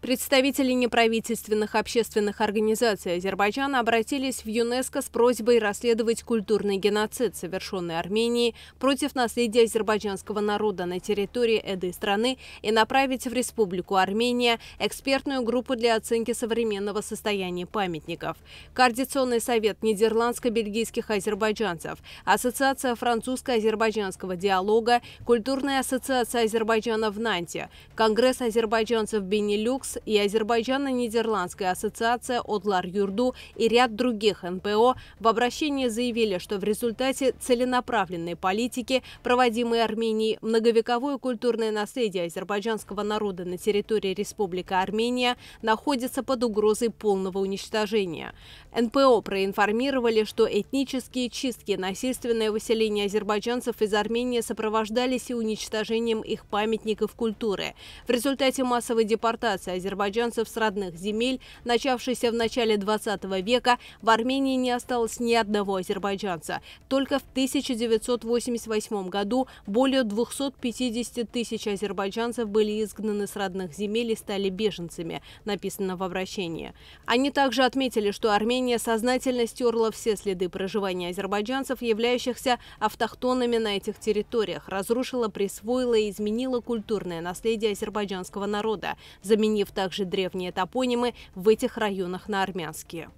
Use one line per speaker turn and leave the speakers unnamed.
Представители неправительственных общественных организаций Азербайджана обратились в ЮНЕСКО с просьбой расследовать культурный геноцид, совершенный Арменией против наследия азербайджанского народа на территории этой страны и направить в Республику Армения экспертную группу для оценки современного состояния памятников. Координационный совет нидерландско-бельгийских азербайджанцев, Ассоциация французско-азербайджанского диалога, Культурная ассоциация Азербайджана в Нанте, Конгресс азербайджанцев Бенилюкс, ВОЗ и Азербайджано-Нидерландская ассоциация ОДЛар Юрду и ряд других НПО в обращении заявили, что в результате целенаправленной политики, проводимой Арменией, многовековое культурное наследие азербайджанского народа на территории Республики Армения находится под угрозой полного уничтожения. НПО проинформировали, что этнические чистки, насильственное выселение азербайджанцев из Армении сопровождались и уничтожением их памятников культуры. В результате массовой депортации азербайджанцев с родных земель, начавшейся в начале 20 века, в Армении не осталось ни одного азербайджанца. Только в 1988 году более 250 тысяч азербайджанцев были изгнаны с родных земель и стали беженцами, написано в обращении. Они также отметили, что Армения сознательно стерла все следы проживания азербайджанцев, являющихся автохтонами на этих территориях, разрушила, присвоила и изменила культурное наследие азербайджанского народа, заменив также древние топонимы в этих районах на армянские.